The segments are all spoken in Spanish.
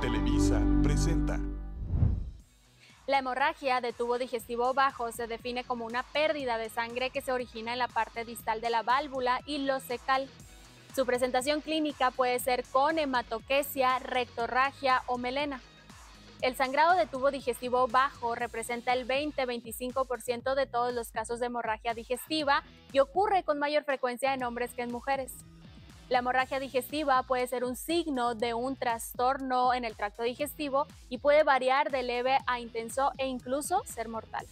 Televisa presenta. La hemorragia de tubo digestivo bajo se define como una pérdida de sangre que se origina en la parte distal de la válvula y lo secal. Su presentación clínica puede ser con hematoquesia, rectorragia o melena. El sangrado de tubo digestivo bajo representa el 20-25% de todos los casos de hemorragia digestiva y ocurre con mayor frecuencia en hombres que en mujeres. La hemorragia digestiva puede ser un signo de un trastorno en el tracto digestivo y puede variar de leve a intenso e incluso ser mortal.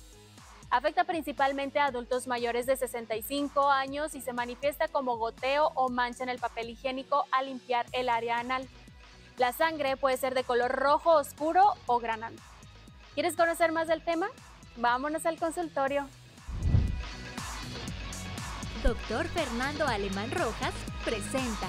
Afecta principalmente a adultos mayores de 65 años y se manifiesta como goteo o mancha en el papel higiénico al limpiar el área anal. La sangre puede ser de color rojo oscuro o granado. ¿Quieres conocer más del tema? Vámonos al consultorio doctor Fernando Alemán Rojas presenta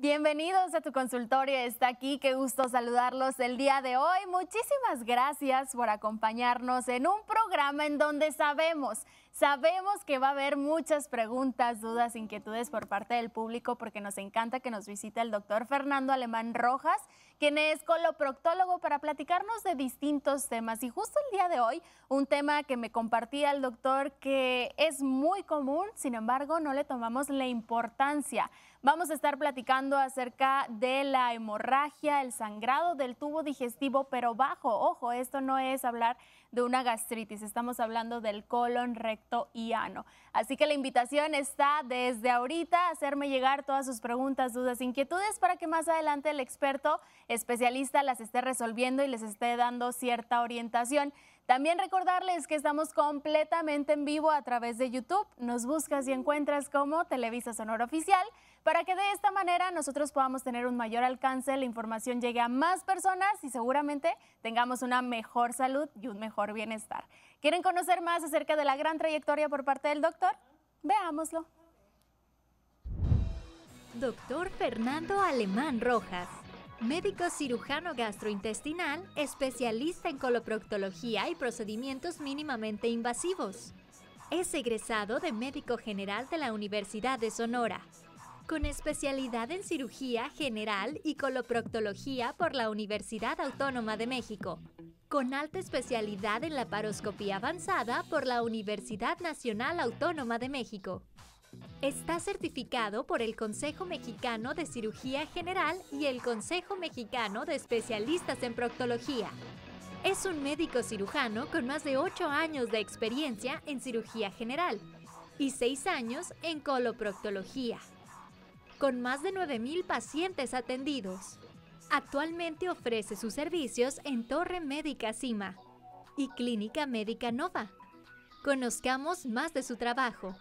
Bienvenidos a tu consultorio, está aquí, qué gusto saludarlos el día de hoy. Muchísimas gracias por acompañarnos en un programa en donde sabemos, sabemos que va a haber muchas preguntas, dudas, inquietudes por parte del público porque nos encanta que nos visite el doctor Fernando Alemán Rojas quien es coloproctólogo para platicarnos de distintos temas. Y justo el día de hoy, un tema que me compartía el doctor que es muy común, sin embargo, no le tomamos la importancia. Vamos a estar platicando acerca de la hemorragia, el sangrado del tubo digestivo, pero bajo. Ojo, esto no es hablar de una gastritis, estamos hablando del colon, recto y ano. Así que la invitación está desde ahorita, hacerme llegar todas sus preguntas, dudas, inquietudes para que más adelante el experto especialista las esté resolviendo y les esté dando cierta orientación. También recordarles que estamos completamente en vivo a través de YouTube. Nos buscas y encuentras como Televisa Sonora Oficial para que de esta manera nosotros podamos tener un mayor alcance, la información llegue a más personas y seguramente tengamos una mejor salud y un mejor bienestar. ¿Quieren conocer más acerca de la gran trayectoria por parte del doctor? Veámoslo. Doctor Fernando Alemán Rojas, médico cirujano gastrointestinal, especialista en coloproctología y procedimientos mínimamente invasivos. Es egresado de médico general de la Universidad de Sonora, con especialidad en cirugía general y coloproctología por la Universidad Autónoma de México, con alta especialidad en la paroscopía avanzada por la Universidad Nacional Autónoma de México. Está certificado por el Consejo Mexicano de Cirugía General y el Consejo Mexicano de Especialistas en Proctología. Es un médico cirujano con más de 8 años de experiencia en cirugía general y 6 años en coloproctología con más de 9.000 pacientes atendidos. Actualmente ofrece sus servicios en Torre Médica Cima y Clínica Médica Nova. Conozcamos más de su trabajo.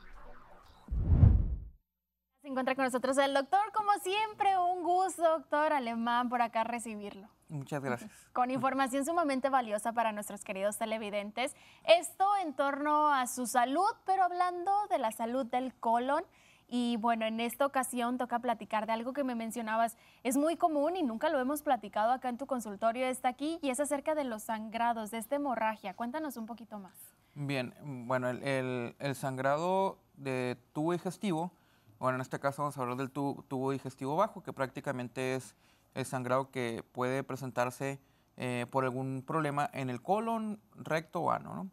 Se encuentra con nosotros el doctor, como siempre, un gusto, doctor alemán, por acá recibirlo. Muchas gracias. Con información sumamente valiosa para nuestros queridos televidentes. Esto en torno a su salud, pero hablando de la salud del colon, y bueno, en esta ocasión toca platicar de algo que me mencionabas. Es muy común y nunca lo hemos platicado acá en tu consultorio, está aquí, y es acerca de los sangrados, de esta hemorragia. Cuéntanos un poquito más. Bien, bueno, el, sangrado de tubo digestivo, bueno, en este caso vamos a hablar del tubo, digestivo bajo, que prácticamente es el sangrado que puede presentarse eh, por algún problema en el colon, recto o ano, ¿no?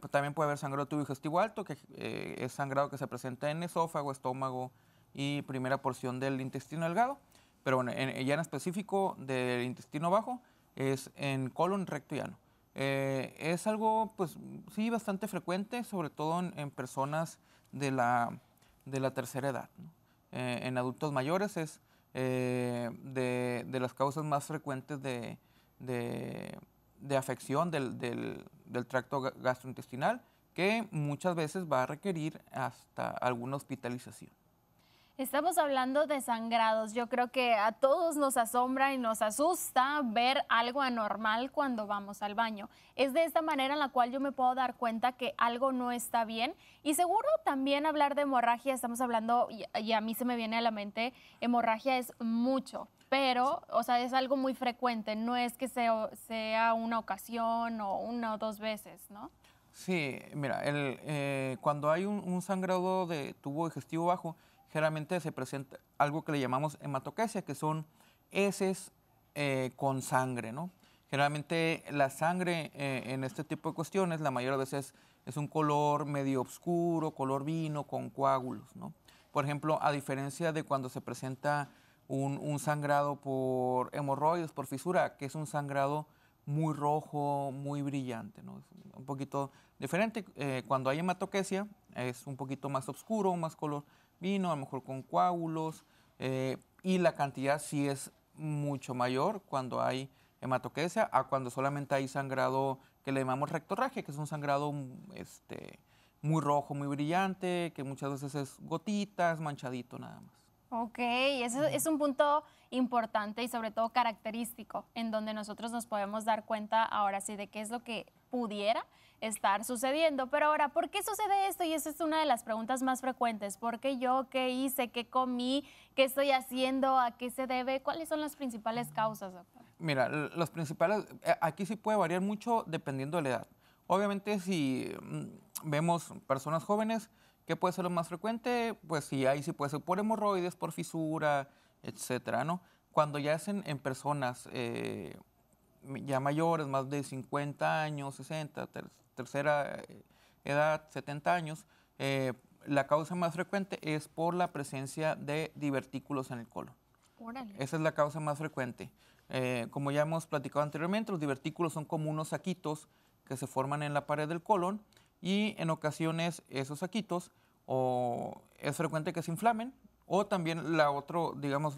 Pues, también, puede haber sangrado tubo digestivo alto, que eh, es sangrado que se presenta en esófago, estómago y primera porción del intestino delgado. Pero bueno, en, ya en específico del intestino bajo es en colon, recto y eh, es algo, pues sí, bastante frecuente, sobre todo en, personas de la, de la tercera edad. Eh, en adultos mayores es de, las causas más frecuentes de, de afección del, del, tracto gastrointestinal que muchas veces va a requerir hasta alguna hospitalización. Estamos hablando de sangrados. Yo creo que a todos nos asombra y nos asusta ver algo anormal cuando vamos al baño. Es de esta manera en la cual yo me puedo dar cuenta que algo no está bien. Y seguro también hablar de hemorragia, estamos hablando, y, a mí se me viene a la mente, hemorragia es mucho pero, o sea, es algo muy frecuente, no es que sea, una ocasión o una o dos veces, ¿no? Sí, mira, eh, cuando hay un, sangrado de tubo digestivo bajo, generalmente se presenta algo que le llamamos hematoquesia, que son heces eh, con sangre, ¿no? Generalmente la sangre eh, en este tipo de cuestiones, la mayoría de veces es un color medio oscuro, color vino, con coágulos, ¿no? Por ejemplo, a diferencia de cuando se presenta un, sangrado por hemorroides, por fisura, que es un sangrado muy rojo, muy brillante, ¿no? un poquito diferente. Eh, cuando hay hematoquesia es un poquito más oscuro, más color vino, a lo mejor con coágulos, eh, y la cantidad sí es mucho mayor cuando hay hematoquesia a cuando solamente hay sangrado que le llamamos rectorragia, que es un sangrado este, muy rojo, muy brillante, que muchas veces es gotitas, manchadito nada más. Ok, ese es un punto importante y sobre todo característico, en donde nosotros nos podemos dar cuenta ahora sí de qué es lo que pudiera estar sucediendo. Pero ahora, ¿por qué sucede esto? Y esa es una de las preguntas más frecuentes. ¿Por qué yo? ¿Qué hice? ¿Qué comí? ¿Qué estoy haciendo? ¿A qué se debe? ¿Cuáles son las principales causas, doctor? Mira, los principales, eh, aquí sí puede variar mucho dependiendo de la edad. Obviamente si mm, vemos personas jóvenes, ¿Qué puede ser lo más frecuente? Pues sí, ahí sí puede ser por hemorroides, por fisura, etcétera, ¿no? Cuando ya es en, personas eh, ya mayores, más de 50 años, 60, tercera eh, edad, 70 años, eh, la causa más frecuente es por la presencia de divertículos en el colon. Esa es la causa más frecuente. como ya hemos platicado anteriormente, los divertículos son como unos saquitos que se forman en la pared del colon y en ocasiones esos saquitos o es frecuente que se inflamen o también la otro, digamos,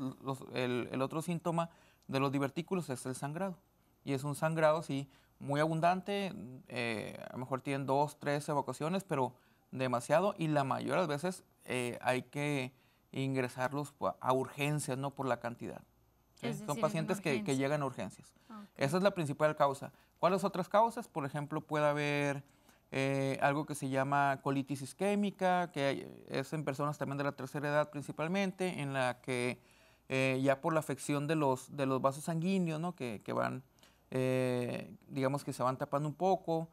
el, otro síntoma de los divertículos es el sangrado. Y es un sangrado, sí, muy abundante, eh, a lo mejor tienen dos, tres evacuaciones, pero demasiado y la mayoría de las veces eh, hay que ingresarlos a urgencias, no por la cantidad. Eh, son pacientes que, que, llegan a urgencias. Esa es la principal causa. ¿Cuáles otras causas? Por ejemplo, puede haber eh, algo que se llama colitis isquémica, que es en personas también de la tercera edad principalmente, en la que eh, ya por la afección de los, de los vasos sanguíneos, ¿no? que, que van, eh, digamos que se van tapando un poco,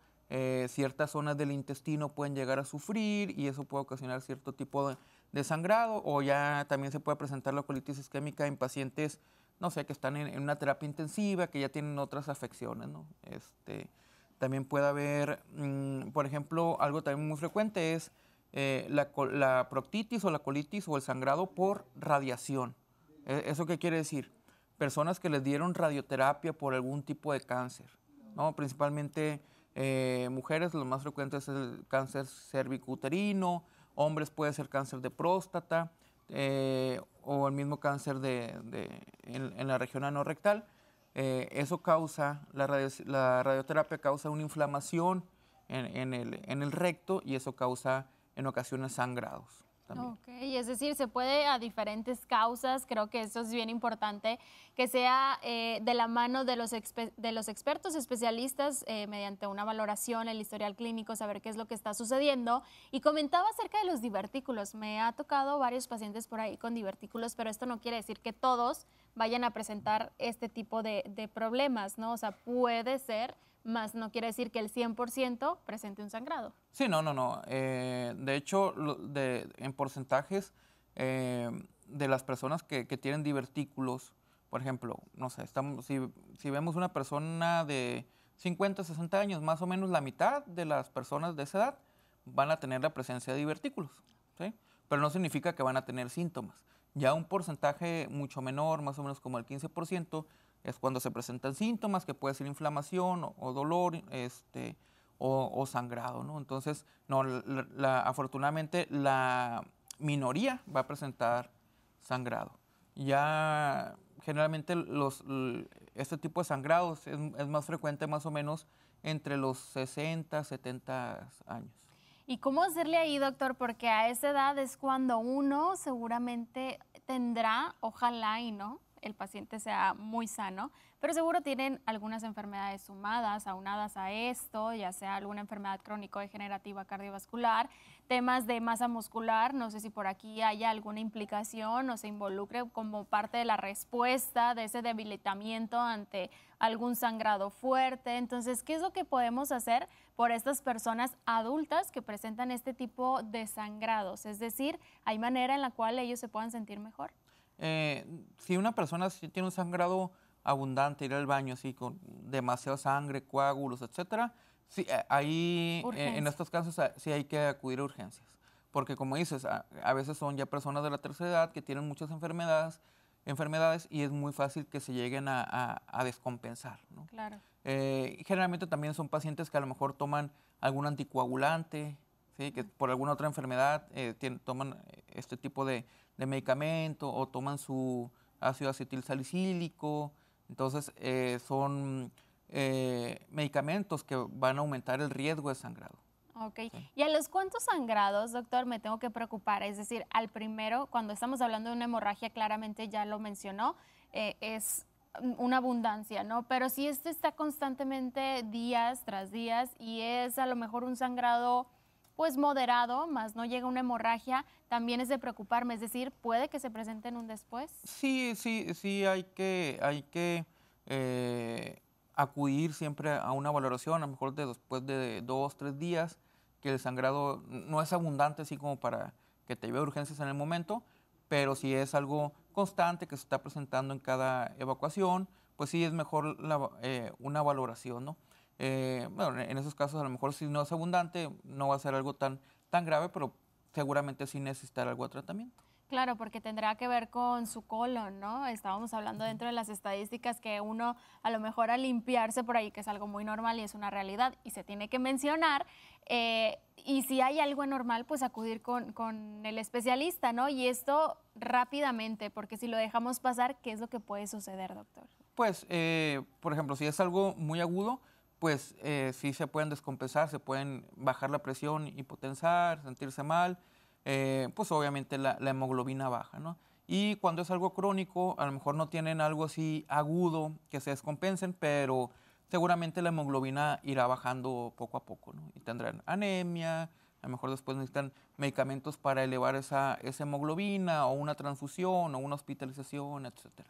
ciertas zonas del intestino pueden llegar a sufrir y eso puede ocasionar cierto tipo de, sangrado o ya también se puede presentar la colitis isquémica en pacientes, no sé, que están en, en una terapia intensiva, que ya tienen otras afecciones, ¿no? Este, también puede haber, mm, por ejemplo, algo también muy frecuente es eh, la, proctitis o la colitis o el sangrado por radiación. E, ¿Eso qué quiere decir? Personas que les dieron radioterapia por algún tipo de cáncer, Principalmente eh, mujeres, lo más frecuente es el cáncer cervicuterino, hombres puede ser cáncer de próstata eh, o el mismo cáncer de, en, la región anorectal. Eh, eso causa, la, radioterapia causa una inflamación en, el, recto y eso causa en ocasiones sangrados. También. Ok, es decir, se puede a diferentes causas, creo que eso es bien importante, que sea eh, de la mano de los, de los expertos especialistas eh, mediante una valoración, el historial clínico, saber qué es lo que está sucediendo. Y comentaba acerca de los divertículos, me ha tocado varios pacientes por ahí con divertículos, pero esto no quiere decir que todos vayan a presentar este tipo de, problemas, ¿no? O sea, puede ser, más no quiere decir que el 100% presente un sangrado. Sí, no, no, no. Eh, de hecho, en porcentajes eh, de las personas que, tienen divertículos, por ejemplo, no sé, si, si vemos una persona de 50, 60 años, más o menos la mitad de las personas de esa edad van a tener la presencia de divertículos, ¿sí? Pero no significa que van a tener síntomas. Ya un porcentaje mucho menor, más o menos como el 15%, es cuando se presentan síntomas, que puede ser inflamación o, dolor este, o, sangrado. Entonces, no, afortunadamente la minoría va a presentar sangrado. Ya generalmente los, este tipo de sangrados es más frecuente más o menos entre los 60, 70 años. ¿Y cómo hacerle ahí, doctor? Porque a esa edad es cuando uno seguramente tendrá, ojalá y no, el paciente sea muy sano, pero seguro tienen algunas enfermedades sumadas, aunadas a esto, ya sea alguna enfermedad crónico-degenerativa cardiovascular, temas de masa muscular, no sé si por aquí haya alguna implicación o se involucre como parte de la respuesta de ese debilitamiento ante algún sangrado fuerte. Entonces, ¿qué es lo que podemos hacer por estas personas adultas que presentan este tipo de sangrados? Es decir, ¿hay manera en la cual ellos se puedan sentir mejor? Eh, si una persona tiene un sangrado abundante, ir al baño así con demasiada sangre, coágulos, etcétera, sí, eh, ahí eh, en estos casos ah, sí hay que acudir a urgencias. Porque como dices, ah, a, veces son ya personas de la tercera edad que tienen muchas enfermedades, enfermedades y es muy fácil que se lleguen a, a descompensar. ¿no? Claro. Eh, generalmente también son pacientes que a lo mejor toman algún anticoagulante, que por alguna otra enfermedad eh, toman eh, este tipo de, medicamento o toman su ácido acetil salicílico. Entonces son medicamentos que van a aumentar el riesgo de sangrado. Ok. ¿Y a los cuántos sangrados, doctor, me tengo que preocupar? Es decir, al primero, cuando estamos hablando de una hemorragia, claramente ya lo mencionó, es una abundancia, ¿no? Pero si este está constantemente días tras días y es a lo mejor un sangrado pues moderado, más no llega una hemorragia, también es de preocuparme, es decir, puede que se presente en un después. Sí, sí, sí, hay que, hay que eh, acudir siempre a una valoración, a lo mejor de después de dos, tres días, que el sangrado no es abundante así como para que te lleve urgencias en el momento, pero si es algo constante que se está presentando en cada evacuación, pues sí es mejor eh, una valoración, ¿no? Eh, bueno, en esos casos a lo mejor si no es abundante no va a ser algo tan, tan grave, pero seguramente sí necesitar algo de tratamiento. Claro, porque tendrá que ver con su colon, ¿no? Estábamos hablando dentro de las estadísticas que uno a lo mejor al limpiarse por ahí, que es algo muy normal y es una realidad y se tiene que mencionar, eh, y si hay algo normal, pues acudir con, el especialista, ¿no? Y esto rápidamente, porque si lo dejamos pasar, ¿qué es lo que puede suceder, doctor? Pues, eh, por ejemplo, si es algo muy agudo, pues eh, sí se pueden descompensar, se pueden bajar la presión, hipotensar, sentirse mal eh, pues obviamente la, hemoglobina baja, ¿no? Y cuando es algo crónico, a lo mejor no tienen algo así agudo que se descompensen, pero seguramente la hemoglobina irá bajando poco a poco, ¿no? Y tendrán anemia, a lo mejor después necesitan medicamentos para elevar esa, esa hemoglobina o una transfusión o una hospitalización, etcétera.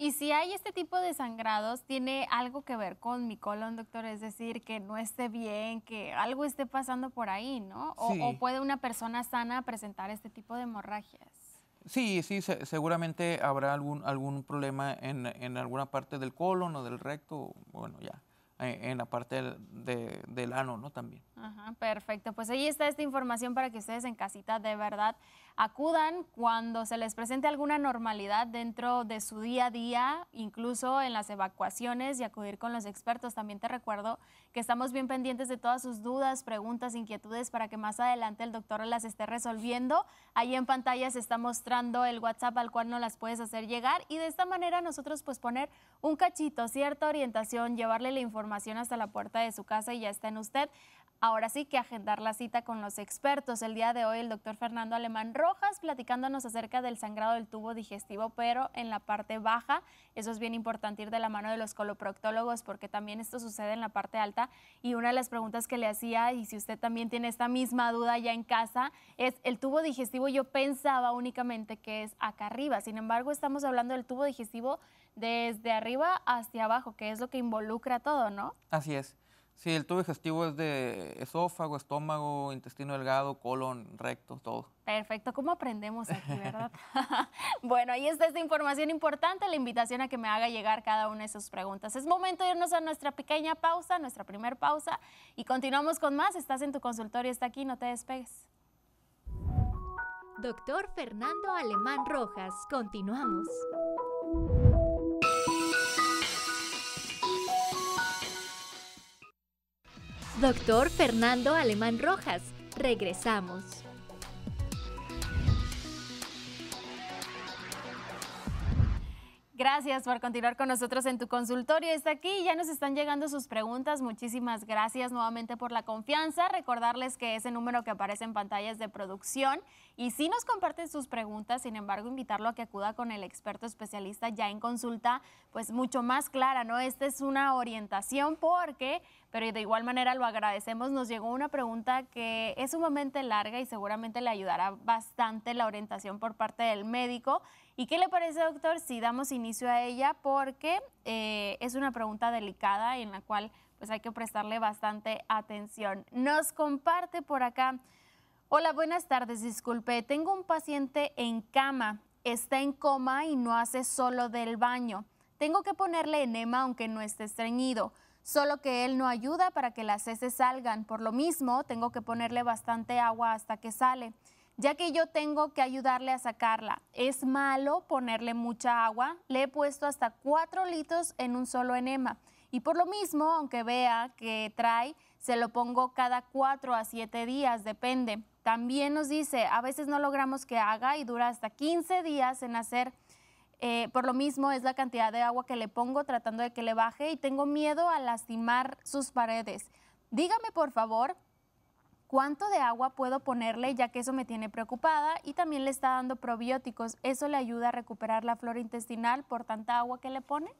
Y si hay este tipo de sangrados, ¿tiene algo que ver con mi colon, doctor? Es decir, que no esté bien, que algo esté pasando por ahí, ¿no? O, puede una persona sana presentar este tipo de hemorragias. Sí, sí, seguramente habrá algún, algún problema en, alguna parte del colon o del recto, bueno, ya, eh, en, la parte del ano, ¿no? También. Ajá, perfecto, pues ahí está esta información para que ustedes en casita de verdad acudan cuando se les presente alguna normalidad dentro de su día a día, incluso en las evacuaciones y acudir con los expertos. También te recuerdo que estamos bien pendientes de todas sus dudas, preguntas, inquietudes para que más adelante el doctor las esté resolviendo. Ahí en pantalla se está mostrando el WhatsApp al cual no las puedes hacer llegar y de esta manera nosotros pues poner un cachito, cierta orientación, llevarle la información hasta la puerta de su casa y ya está en usted ahora sí que agendar la cita con los expertos. El día de hoy el doctor Fernando Alemán Rojas platicándonos acerca del sangrado del tubo digestivo, pero en la parte baja. Eso es bien importante ir de la mano de los coloproctólogos porque también esto sucede en la parte alta. Y una de las preguntas que le hacía, y si usted también tiene esta misma duda ya en casa, es el tubo digestivo yo pensaba únicamente que es acá arriba. Sin embargo, estamos hablando del tubo digestivo desde arriba hacia abajo, que es lo que involucra todo, ¿no? Así es. Sí, el tubo digestivo es de esófago, estómago, intestino delgado, colon, recto, todo. Perfecto, ¿cómo aprendemos aquí, verdad? bueno, ahí está esta información importante, la invitación a que me haga llegar cada una de sus preguntas. Es momento de irnos a nuestra pequeña pausa, nuestra primer pausa, y continuamos con más. Estás en tu consultorio, está aquí, no te despegues. Doctor Fernando Alemán Rojas, continuamos. Doctor Fernando Alemán Rojas, regresamos. Gracias por continuar con nosotros en tu consultorio. Está aquí, ya nos están llegando sus preguntas. Muchísimas gracias nuevamente por la confianza. Recordarles que ese número que aparece en pantalla es de producción. Y si nos comparten sus preguntas, sin embargo, invitarlo a que acuda con el experto especialista ya en consulta, pues mucho más clara, ¿no? Esta es una orientación porque pero de igual manera lo agradecemos. Nos llegó una pregunta que es sumamente larga y seguramente le ayudará bastante la orientación por parte del médico. ¿Y qué le parece, doctor, si damos inicio a ella? Porque eh, es una pregunta delicada en la cual pues hay que prestarle bastante atención. Nos comparte por acá. Hola, buenas tardes. Disculpe, tengo un paciente en cama, está en coma y no hace solo del baño. Tengo que ponerle enema aunque no esté estreñido solo que él no ayuda para que las heces salgan. Por lo mismo, tengo que ponerle bastante agua hasta que sale, ya que yo tengo que ayudarle a sacarla. Es malo ponerle mucha agua, le he puesto hasta cuatro litros en un solo enema. Y por lo mismo, aunque vea que trae, se lo pongo cada cuatro a siete días, depende. También nos dice, a veces no logramos que haga y dura hasta 15 días en hacer eh, por lo mismo es la cantidad de agua que le pongo tratando de que le baje y tengo miedo a lastimar sus paredes. Dígame por favor cuánto de agua puedo ponerle ya que eso me tiene preocupada y también le está dando probióticos. ¿Eso le ayuda a recuperar la flora intestinal por tanta agua que le pone?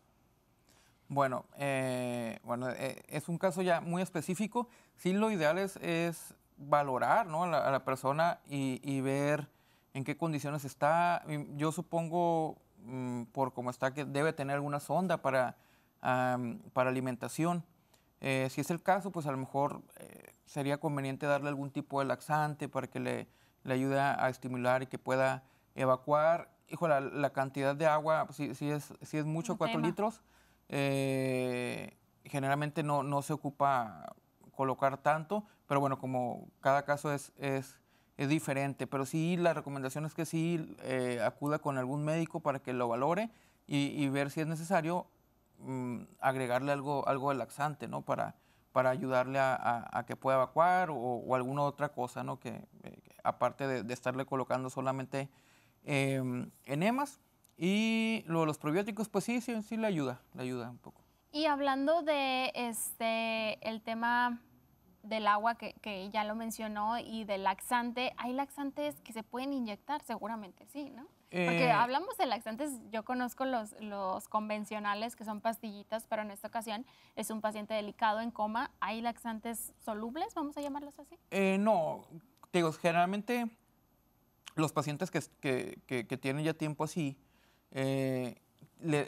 Bueno, eh, bueno eh, es un caso ya muy específico. Sí, lo ideal es, es valorar a, la, persona y ver en qué condiciones está. Yo supongo Mm, por cómo está, que debe tener alguna sonda para, para alimentación. Eh, si es el caso, pues a lo mejor eh, sería conveniente darle algún tipo de laxante para que le, le ayude a estimular y que pueda evacuar. Hijo, la, cantidad de agua, si, pues es, si es mucho, 4 litros, eh, generalmente no, no se ocupa colocar tanto, pero bueno, como cada caso es, es es diferente, pero sí la recomendación es que sí eh, acuda con algún médico para que lo valore y, ver si es necesario mm, agregarle algo, algo de laxante, ¿no? Para, para ayudarle a, que pueda evacuar o, alguna otra cosa, ¿no? Que eh, aparte de, estarle colocando solamente eh, enemas. Y los probióticos, pues sí, sí, sí le ayuda, le ayuda un poco. Y hablando de este, el tema del agua que, ya lo mencionó y del laxante, hay laxantes que se pueden inyectar, seguramente sí, ¿no? Porque eh, hablamos de laxantes, yo conozco los, los convencionales que son pastillitas, pero en esta ocasión es un paciente delicado en coma. ¿Hay laxantes solubles, vamos a llamarlos así? Eh, no, digo, generalmente los pacientes que, tienen ya tiempo así, eh,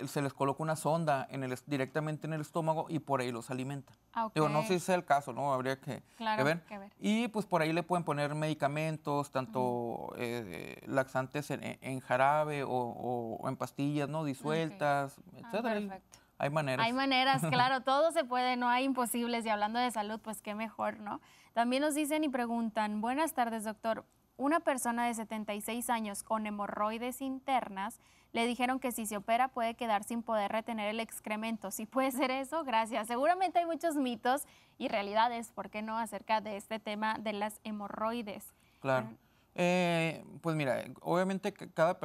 se les coloca una sonda en el, directamente en el estómago y por ahí los alimenta. Ah, no sé si es el caso, ¿no? Habría que, ver. Y pues por ahí le pueden poner medicamentos, tanto eh, laxantes en, jarabe o, en pastillas, ¿no? Disueltas, ah, etcétera. perfecto. Hay maneras. Hay maneras, claro, todo se puede, no hay imposibles. Y hablando de salud, pues qué mejor, ¿no? También nos dicen y preguntan, buenas tardes, doctor. Una persona de 76 años con hemorroides internas le dijeron que si se opera puede quedar sin poder retener el excremento. Si puede ser eso, gracias. Seguramente hay muchos mitos y realidades, ¿por qué no?, acerca de este tema de las hemorroides. Claro. Eh, pues mira, obviamente cada,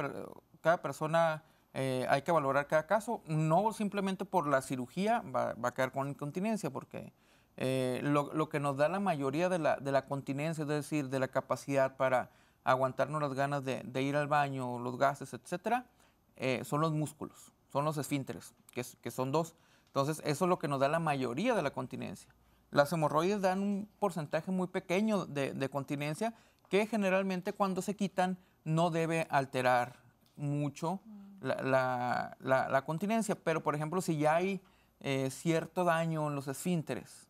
cada persona eh, hay que valorar cada caso, no simplemente por la cirugía va, a quedar con incontinencia, porque eh, lo, que nos da la mayoría de la, de la, continencia, es decir, de la capacidad para aguantarnos las ganas de, de ir al baño, los gases, etcétera, eh, son los músculos, son los esfínteres, que, son dos. Entonces, eso es lo que nos da la mayoría de la continencia. Las hemorroides dan un porcentaje muy pequeño de, continencia que generalmente cuando se quitan no debe alterar mucho la, continencia. Pero, por ejemplo, si ya hay eh, cierto daño en los esfínteres,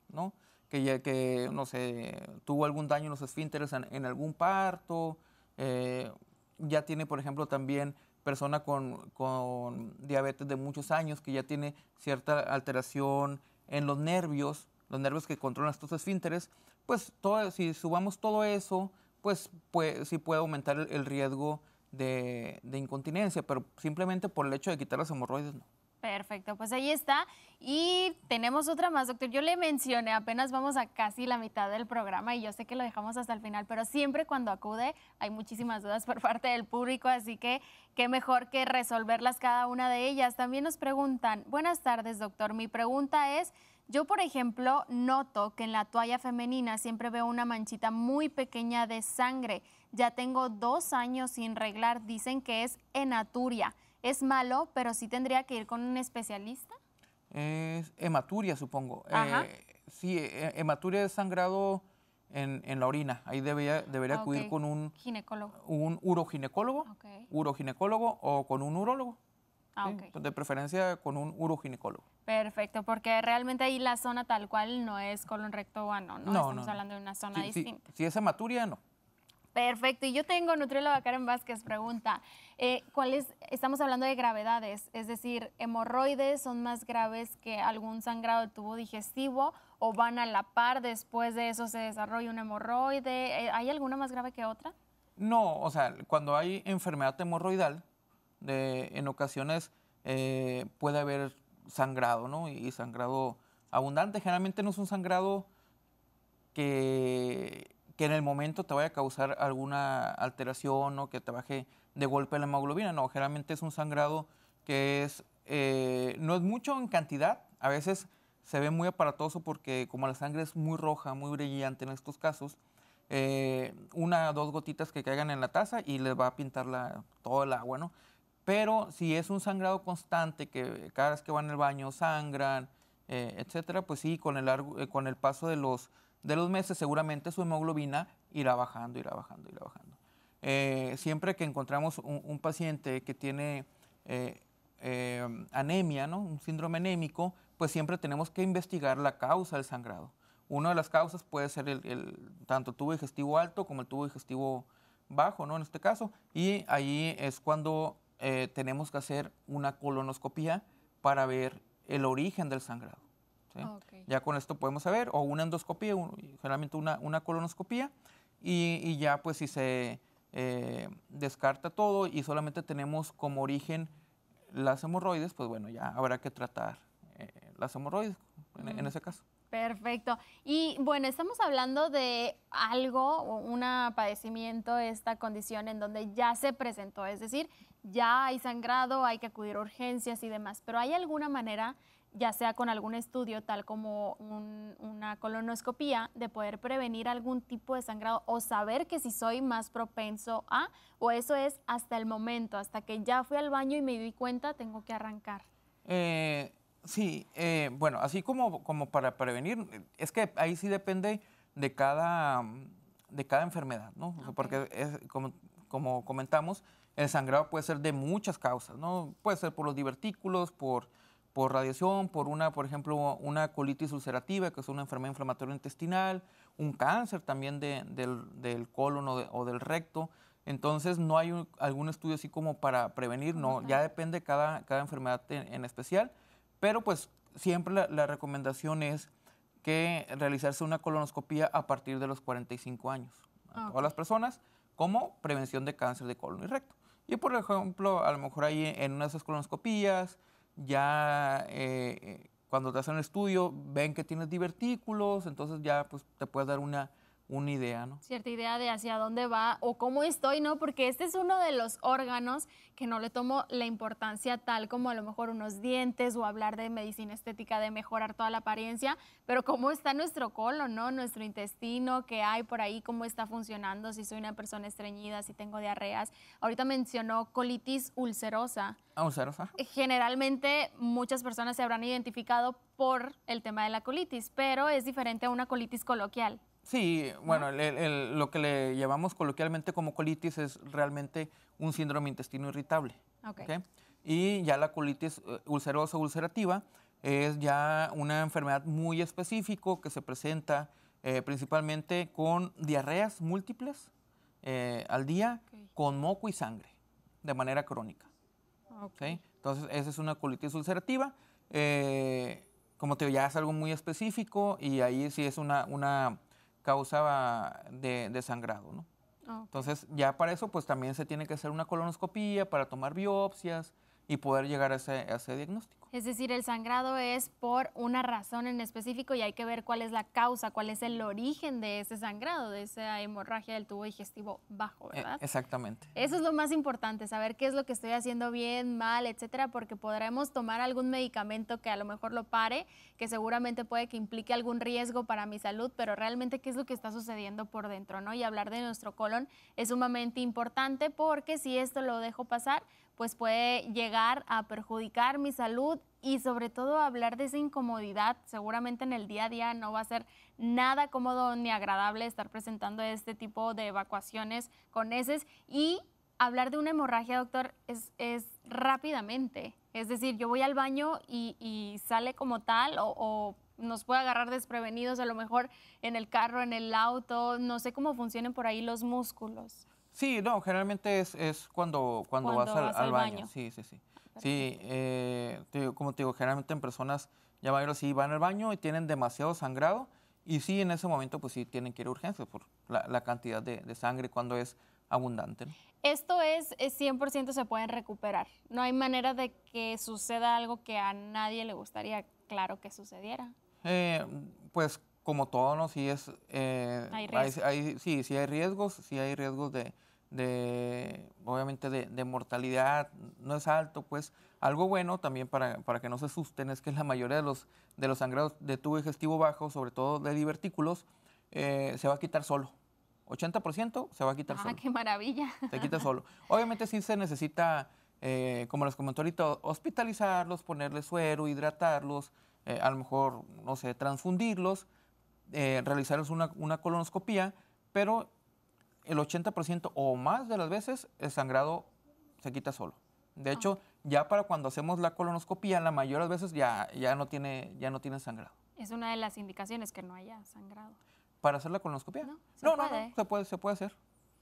Que ya que, no sé, tuvo algún daño en los esfínteres en, algún parto, eh, ya tiene, por ejemplo, también persona con, con diabetes de muchos años que ya tiene cierta alteración en los nervios, los nervios que controlan estos esfínteres, pues todo, si subamos todo eso, pues, pues sí puede aumentar el, riesgo de, incontinencia, pero simplemente por el hecho de quitar las hemorroides no. Perfecto, pues ahí está. Y tenemos otra más, doctor. Yo le mencioné, apenas vamos a casi la mitad del programa y yo sé que lo dejamos hasta el final, pero siempre cuando acude hay muchísimas dudas por parte del público, así que qué mejor que resolverlas cada una de ellas. También nos preguntan, buenas tardes, doctor. Mi pregunta es, yo por ejemplo noto que en la toalla femenina siempre veo una manchita muy pequeña de sangre. Ya tengo dos años sin reglar, dicen que es enaturia es malo, pero sí tendría que ir con un especialista. Es hematuria, supongo. Eh, Ajá. sí, eh, hematuria es sangrado en, la orina. Ahí debería, acudir con un ginecólogo. Un uroginecólogo. Uroginecólogo o con un urólogo. Ah, okay. De preferencia con un uroginecólogo. Perfecto, porque realmente ahí la zona tal cual no es colon recto o ano, ¿no? Estamos hablando de una zona distinta. si es hematuria, no. Perfecto. Y yo tengo nutrióloga Karen Vázquez pregunta, eh, es, estamos hablando de gravedades? Es decir, hemorroides son más graves que algún sangrado de tubo digestivo o van a la par después de eso se desarrolla un hemorroide. Eh, ¿Hay alguna más grave que otra? No, o sea, cuando hay enfermedad hemorroidal, en ocasiones eh, puede haber sangrado, ¿no? y sangrado abundante. Generalmente no es un sangrado que que en el momento te vaya a causar alguna alteración o que te baje de golpe la hemoglobina. No, generalmente es un sangrado que es, eh, no es mucho en cantidad, a veces se ve muy aparatoso porque como la sangre es muy roja, muy brillante en estos casos, eh, una o dos gotitas que caigan en la taza y les va a pintar la, todo el agua, ¿no? Pero si es un sangrado constante, que cada vez que van al baño sangran, etc., eh, etcétera, pues sí, con el, con el paso de los de los meses, seguramente su hemoglobina irá bajando, irá bajando, irá bajando. Eh, siempre que encontramos un, paciente que tiene eh, eh, anemia, ¿no? un síndrome anémico, pues siempre tenemos que investigar la causa del sangrado. Una de las causas puede ser el, tanto el tubo digestivo alto como el tubo digestivo bajo, ¿no? En este caso. Y ahí es cuando tenemos que hacer una colonoscopía para ver el origen del sangrado. ¿sí? ya con esto podemos saber, o una endoscopía, generalmente una, una colonoscopía, y, ya pues si se eh, descarta todo y solamente tenemos como origen las hemorroides, pues bueno, ya habrá que tratar eh, las hemorroides en, mm. ese caso. Perfecto. Y bueno, estamos hablando de algo, un padecimiento, esta condición en donde ya se presentó, es decir, ya hay sangrado, hay que acudir a urgencias y demás, pero ¿hay alguna manera ya sea con algún estudio tal como una colonoscopía, de poder prevenir algún tipo de sangrado o saber que si soy más propenso a, o eso es hasta el momento, hasta que ya fui al baño y me di cuenta, tengo que arrancar. Eh, sí, eh, bueno, así como, como para prevenir, es que ahí sí depende de cada, de cada enfermedad, ¿no? porque como, como comentamos, el sangrado puede ser de muchas causas, ¿no? Puede ser por los divertículos, por por radiación, por una, por ejemplo, una colitis ulcerativa, que es una enfermedad inflamatoria intestinal, un cáncer también de, del, del, colon o, del recto. Entonces no hay algún estudio así como para prevenir, no, ya depende cada, cada enfermedad en, especial, pero pues siempre la, recomendación es que realizarse una colonoscopía a partir de los 45 años a todas las personas como prevención de cáncer de colon y recto. Y por ejemplo, a lo mejor ahí en una de esas colonoscopías, ya eh, eh, cuando te hacen el estudio ven que tienes divertículos, entonces ya pues, te puedes dar una una idea, ¿no? Cierta idea de hacia dónde va o cómo estoy, ¿no? Porque este es uno de los órganos que no le tomo la importancia tal como a lo mejor unos dientes o hablar de medicina estética, de mejorar toda la apariencia, pero cómo está nuestro colon, ¿no? Nuestro intestino, qué hay por ahí, cómo está funcionando, si soy una persona estreñida, si tengo diarreas. Ahorita mencionó colitis ulcerosa. Ah, ulcerosa. Eh, generalmente muchas personas se habrán identificado por el tema de la colitis, pero es diferente a una colitis coloquial. Sí, bueno, lo que le llamamos coloquialmente como colitis es realmente un síndrome intestino irritable. Y ya la colitis eh, ulcerosa ulcerativa es ya una enfermedad muy específica que se presenta eh, principalmente con diarreas múltiples eh, al día, con moco y sangre, de manera crónica. Entonces, esa es una colitis ulcerativa. como te digo, ya es algo muy específico y ahí sí es una causaba de, sangrado, ¿no? Ah, Entonces, ya para eso, pues también se tiene que hacer una colonoscopía para tomar biopsias y poder llegar a ese diagnóstico. Es decir, el sangrado es por una razón en específico y hay que ver cuál es la causa, cuál es el origen de ese sangrado, de esa hemorragia del tubo digestivo bajo, e, ¿verdad? exactamente. Eso es lo más importante, saber qué es lo que estoy haciendo bien, mal, etcétera, porque podremos tomar algún medicamento que a lo mejor lo pare, que seguramente puede que implique algún riesgo para mi salud, pero realmente qué es lo que está sucediendo por dentro, ¿no? Y hablar de nuestro colon es sumamente importante porque si esto lo dejo pasar, pues puede llegar a perjudicar mi salud y sobre todo hablar de esa incomodidad. Seguramente en el día a día no va a ser nada cómodo ni agradable estar presentando este tipo de evacuaciones con heces y hablar de una hemorragia, doctor, es, rápidamente. Es decir, yo voy al baño y, sale como tal o, o nos puede agarrar desprevenidos a lo mejor en el carro, en el auto, no sé cómo funcionan por ahí los músculos. Sí, no, generalmente es, es cuando, cuando, vas al, baño. Sí, sí, sí. Sí, eh, como te digo, generalmente en personas ya mayores sí van al baño y tienen demasiado sangrado y sí, en ese momento pues sí tienen que ir a urgencias por la, cantidad de, sangre cuando es abundante. Esto es, es 100% se pueden recuperar. No hay manera de que suceda algo que a nadie le gustaría, claro, que sucediera. Eh, pues como todo, ¿no? Sí, es, eh, hay, sí, sí hay riesgos, sí hay riesgos de, de obviamente de, mortalidad no es alto, pues algo bueno también para, que no se asusten es que la mayoría de los, de los sangrados de tubo digestivo bajo, sobre todo de divertículos, eh, se va a quitar solo. 80% se va a quitar ah, solo. ¡Ah, qué maravilla! Se quita solo. Obviamente sí se necesita, eh, como les comentó ahorita, hospitalizarlos, ponerles suero, hidratarlos, eh, a lo mejor, no sé, transfundirlos, realizarles una, una colonoscopía, pero el 80% o más de las veces el sangrado se quita solo. De hecho, ya para cuando hacemos la colonoscopía, la mayoría de las veces ya, ya, no tiene, ya no tiene sangrado. Es una de las indicaciones que no haya sangrado. ¿Para hacer la colonoscopia No, no, no, se puede, se puede hacer.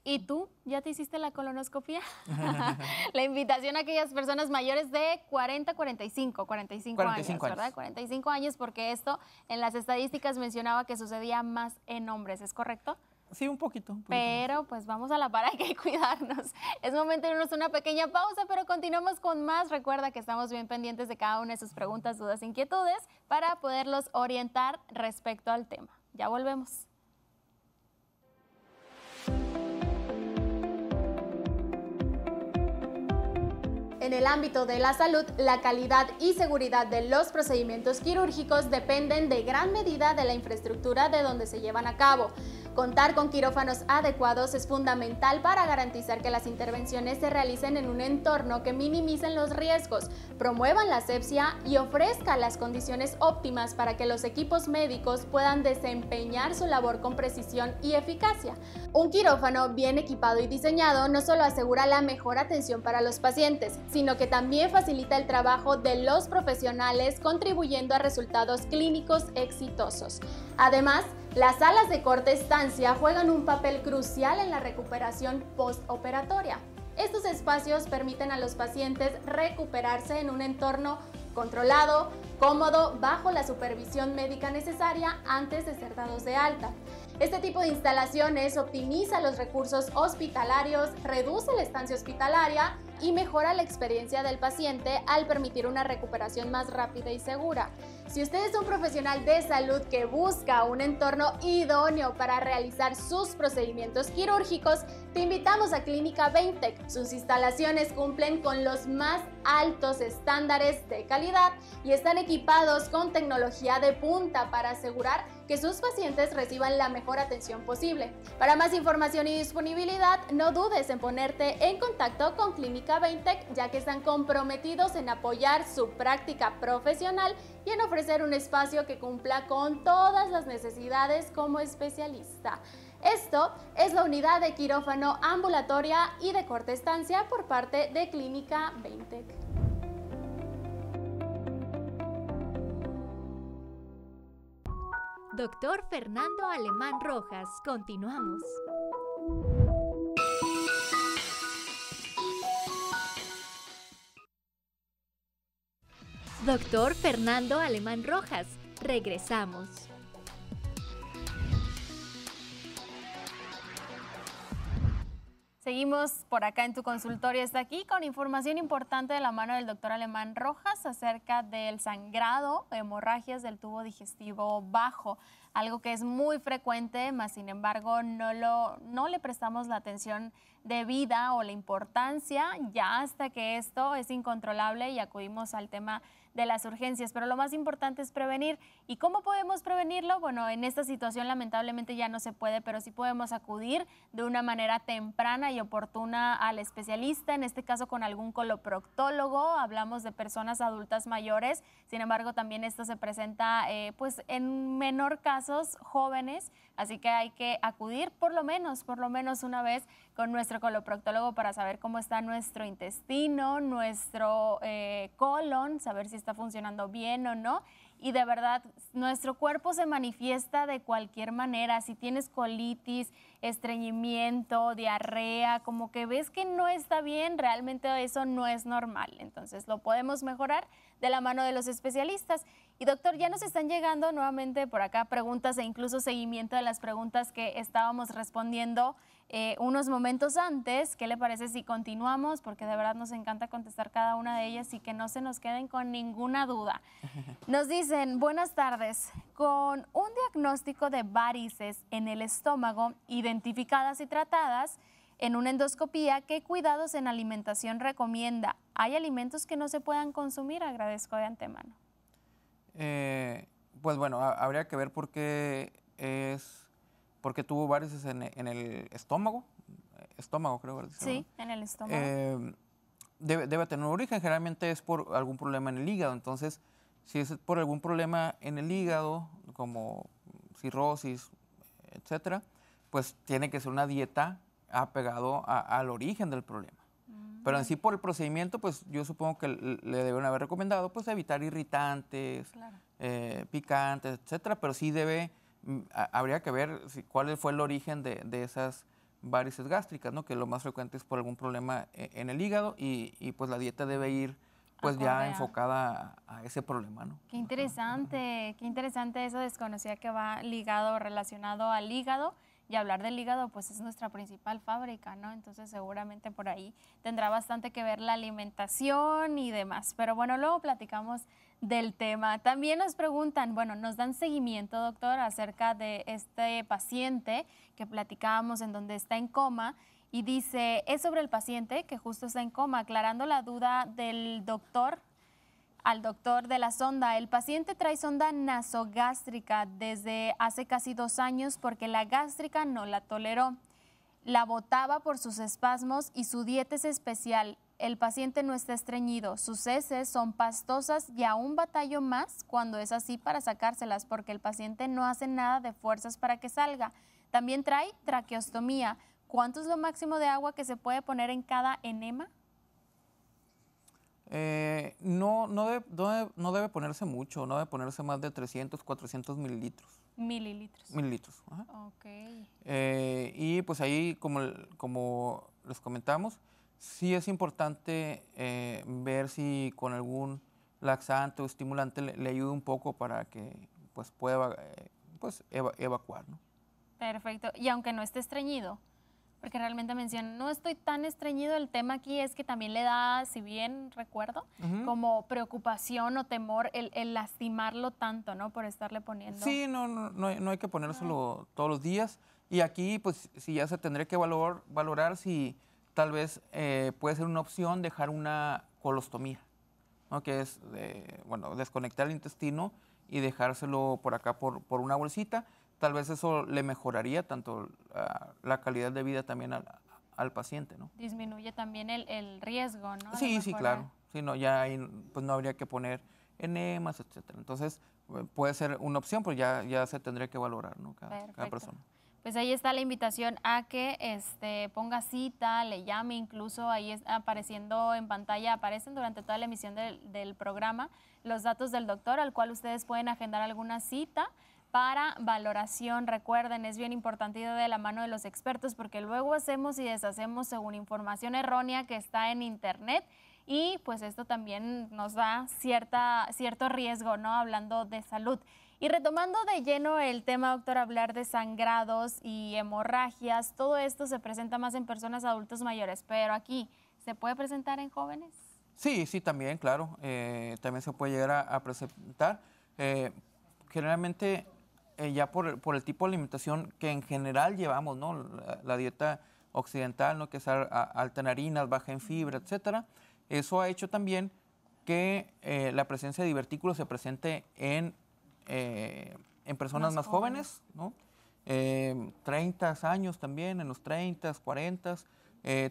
¿Y tú ya te hiciste la colonoscopia? la invitación a aquellas personas mayores de 40, 45, 45, años, ¿verdad? Años. 45 años, porque esto en las estadísticas mencionaba que sucedía más en hombres, ¿es correcto? Sí, un poquito, pero pues vamos a la par, hay que cuidarnos. Es momento de una pequeña pausa, pero continuamos con más. Recuerda que estamos bien pendientes de cada una de sus preguntas, dudas, e inquietudes para poderlos orientar respecto al tema. Ya volvemos. En el ámbito de la salud, la calidad y seguridad de los procedimientos quirúrgicos dependen de gran medida de la infraestructura de donde se llevan a cabo. Contar con quirófanos adecuados es fundamental para garantizar que las intervenciones se realicen en un entorno que minimice los riesgos, promueva la asepsia y ofrezca las condiciones óptimas para que los equipos médicos puedan desempeñar su labor con precisión y eficacia. Un quirófano bien equipado y diseñado no solo asegura la mejor atención para los pacientes, sino que también facilita el trabajo de los profesionales contribuyendo a resultados clínicos exitosos. Además, las salas de corta estancia juegan un papel crucial en la recuperación postoperatoria. Estos espacios permiten a los pacientes recuperarse en un entorno controlado, cómodo, bajo la supervisión médica necesaria antes de ser dados de alta. Este tipo de instalaciones optimiza los recursos hospitalarios, reduce la estancia hospitalaria y mejora la experiencia del paciente al permitir una recuperación más rápida y segura. Si usted es un profesional de salud que busca un entorno idóneo para realizar sus procedimientos quirúrgicos, te invitamos a Clínica 20 Sus instalaciones cumplen con los más altos estándares de calidad y están equipados con tecnología de punta para asegurar que sus pacientes reciban la mejor atención posible. Para más información y disponibilidad, no dudes en ponerte en contacto con Clínica 20, ya que están comprometidos en apoyar su práctica profesional y en ofrecer un espacio que cumpla con todas las necesidades como especialista. Esto es la unidad de quirófano ambulatoria y de corta estancia por parte de Clínica 20. Doctor Fernando Alemán Rojas, continuamos. Doctor Fernando Alemán Rojas, regresamos. Seguimos por acá en tu consultorio. Está aquí con información importante de la mano del doctor Alemán Rojas acerca del sangrado, hemorragias del tubo digestivo bajo, algo que es muy frecuente, mas sin embargo no, lo, no le prestamos la atención debida o la importancia ya hasta que esto es incontrolable y acudimos al tema de las urgencias, pero lo más importante es prevenir. ¿Y cómo podemos prevenirlo? Bueno, en esta situación lamentablemente ya no se puede, pero sí podemos acudir de una manera temprana y oportuna al especialista, en este caso con algún coloproctólogo, hablamos de personas adultas mayores, sin embargo también esto se presenta eh, pues en menor casos jóvenes, así que hay que acudir por lo menos, por lo menos una vez con nuestro coloproctólogo para saber cómo está nuestro intestino, nuestro eh, colon, saber si está está funcionando bien o no. Y de verdad, nuestro cuerpo se manifiesta de cualquier manera. Si tienes colitis, estreñimiento, diarrea, como que ves que no está bien, realmente eso no es normal. Entonces lo podemos mejorar de la mano de los especialistas. Y doctor, ya nos están llegando nuevamente por acá preguntas e incluso seguimiento de las preguntas que estábamos respondiendo eh, unos momentos antes. ¿Qué le parece si continuamos? Porque de verdad nos encanta contestar cada una de ellas y que no se nos queden con ninguna duda. Nos dicen, buenas tardes, con un diagnóstico de varices en el estómago identificadas y tratadas, en una endoscopía, ¿qué cuidados en alimentación recomienda? ¿Hay alimentos que no se puedan consumir? Agradezco de antemano. Eh, pues bueno, habría que ver por qué es porque tuvo varices en, el estómago, estómago creo. Sí, en el estómago. Eh, debe, debe, tener un origen, generalmente es por algún problema en el hígado, entonces si es por algún problema en el hígado, como cirrosis, etcétera, pues tiene que ser una dieta apegado al origen del problema. Mm. Pero en sí por el procedimiento, pues yo supongo que le deben haber recomendado pues evitar irritantes, eh, picantes, etcétera, pero sí debe, mm, habría que ver cuál fue el origen de, esas varices gástricas, ¿no? Que lo más frecuente es por algún problema e, en el hígado y, pues la dieta debe ir pues ya enfocada a, ese problema, Qué interesante, qué interesante eso desconocía que va ligado, relacionado al hígado y hablar del hígado, pues es nuestra principal fábrica, ¿no? Entonces seguramente por ahí tendrá bastante que ver la alimentación y demás. Pero bueno, luego platicamos del tema. También nos preguntan, bueno, nos dan seguimiento, doctor, acerca de este paciente que platicábamos en donde está en coma y dice, es sobre el paciente que justo está en coma, aclarando la duda del doctor al doctor de la sonda. El paciente trae sonda nasogástrica desde hace casi dos años porque la gástrica no la toleró. La botaba por sus espasmos y su dieta es especial. El paciente no está estreñido, sus heces son pastosas y aún batallo más cuando es así para sacárselas porque el paciente no hace nada de fuerzas para que salga. También trae traqueostomía. ¿Cuánto es lo máximo de agua que se puede poner en cada enema? Eh, no, no, debe, no, debe, ponerse mucho, no debe ponerse más de 300, 400 mililitros. Mililitros. Mililitros. Ok. Eh, y pues ahí, como, les comentamos, sí es importante eh, ver si con algún laxante o estimulante le, ayuda un poco para que pues pueda pues, evacuar. ¿no? Perfecto. Y aunque no esté estreñido, porque realmente menciona, no estoy tan estreñido, el tema aquí es que también le da, si bien recuerdo, como preocupación o temor el, lastimarlo tanto, ¿no? Por estarle poniendo... Sí, no, no, no, hay, que ponérselo todos los días. Y aquí, pues, si ya se tendría que valor, valorar si tal vez eh, puede ser una opción dejar una colostomía, ¿no? que es, bueno, desconectar el intestino y dejárselo por acá por, por una bolsita tal vez eso le mejoraría tanto ah, la calidad de vida también al, paciente, ¿no? Disminuye también el, el riesgo, ¿no? Sí, sí, claro. Sí, no, ya ahí, pues no habría que poner enemas, etcétera. Entonces, eh, puede ser una opción, pero pues, ya, ya se tendría que valorar, ¿no? Cada, cada persona. Pues ahí está la invitación a que este, ponga cita, le llame, incluso ahí está apareciendo en pantalla, aparecen durante toda la emisión del, del programa los datos del doctor al cual ustedes pueden agendar alguna cita para valoración. Recuerden, es bien importante ir de la mano de los expertos porque luego hacemos y deshacemos según información errónea que está en Internet y pues esto también nos da cierta, cierto riesgo, ¿no? Hablando de salud. Y retomando de lleno el tema, doctor, hablar de sangrados y hemorragias, todo esto se presenta más en personas adultos mayores, pero aquí, ¿se puede presentar en jóvenes? Sí, sí, también, claro, eh, también se puede llegar a, presentar. Eh, generalmente eh, ya por, el tipo de alimentación que en general llevamos, ¿no? La, dieta occidental, ¿no? Que es alta en harinas, baja en fibra, etcétera. Eso ha hecho también que eh, la presencia de divertículos se presente en, eh, en personas más, jóvenes, ¿no? 30 años también, en los 30, 40.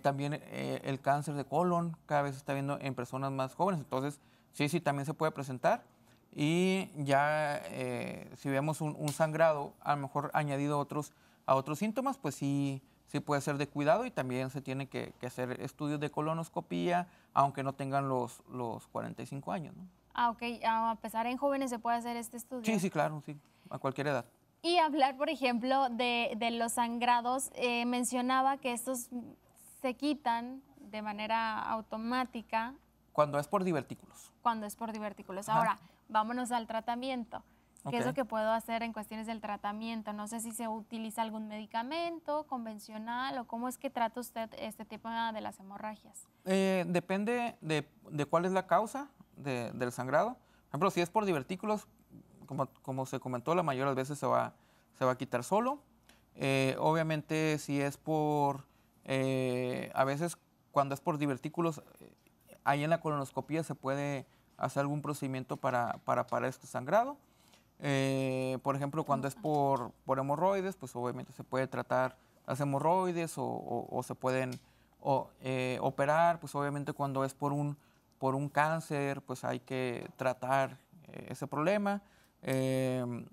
también el cáncer de colon cada vez se está viendo en personas más jóvenes. Entonces, sí, sí, también se puede presentar y ya eh, si vemos un, sangrado, a lo mejor añadido otros, a otros síntomas, pues sí, sí puede ser de cuidado y también se tiene que, hacer estudios de colonoscopía, aunque no tengan los, los 45 años. ¿no? Ah, ok, a pesar en jóvenes se puede hacer este estudio. Sí, sí, claro, sí, a cualquier edad. Y hablar, por ejemplo, de, de los sangrados, eh, mencionaba que estos se quitan de manera automática. Cuando es por divertículos. Cuando es por divertículos. Ahora, vámonos al tratamiento. ¿Qué es lo que puedo hacer en cuestiones del tratamiento? No sé si se utiliza algún medicamento convencional o cómo es que trata usted este tipo de las hemorragias. Eh, depende de, de, cuál es la causa del sangrado. Por ejemplo, si es por divertículos, como, como, se comentó, la mayoría de veces se va, se va a quitar solo. Eh, obviamente, si es por, eh, a veces cuando es por divertículos, ahí en la colonoscopía se puede hacer algún procedimiento para, para parar este sangrado. Eh, por ejemplo, cuando es por, hemorroides, pues obviamente se puede tratar las hemorroides o, se pueden eh, operar, pues obviamente cuando es por un, por un cáncer, pues hay que tratar eh, ese problema. Em,